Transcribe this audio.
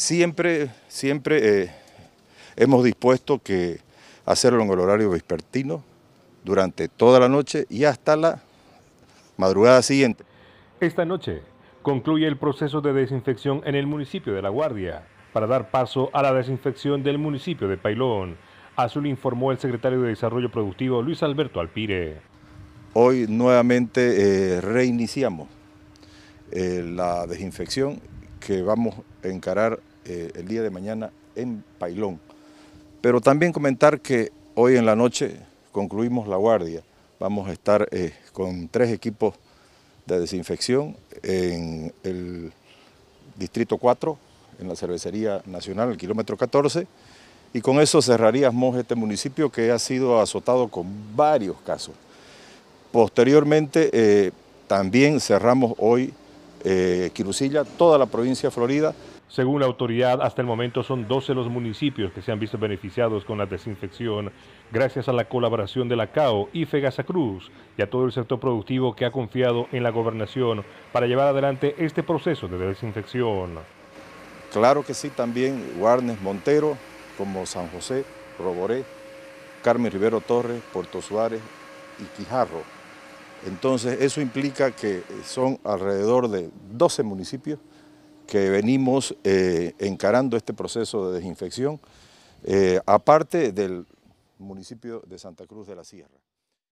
Siempre, siempre eh, hemos dispuesto que hacerlo en el horario vespertino durante toda la noche y hasta la madrugada siguiente. Esta noche concluye el proceso de desinfección en el municipio de La Guardia para dar paso a la desinfección del municipio de Pailón. Azul informó el secretario de Desarrollo Productivo Luis Alberto Alpire. Hoy nuevamente eh, reiniciamos eh, la desinfección que vamos a encarar eh, el día de mañana en Pailón. Pero también comentar que hoy en la noche concluimos la guardia. Vamos a estar eh, con tres equipos de desinfección en el Distrito 4, en la Cervecería Nacional, el kilómetro 14, y con eso cerraríamos este municipio que ha sido azotado con varios casos. Posteriormente, eh, también cerramos hoy eh, Quirusilla, toda la provincia de Florida, según la autoridad, hasta el momento son 12 los municipios que se han visto beneficiados con la desinfección gracias a la colaboración de la CAO y Fegasa Cruz y a todo el sector productivo que ha confiado en la gobernación para llevar adelante este proceso de desinfección. Claro que sí, también Guarnes Montero, como San José, Roboré, Carmen Rivero Torres, Puerto Suárez y Quijarro. Entonces eso implica que son alrededor de 12 municipios que venimos eh, encarando este proceso de desinfección, eh, aparte del municipio de Santa Cruz de la Sierra.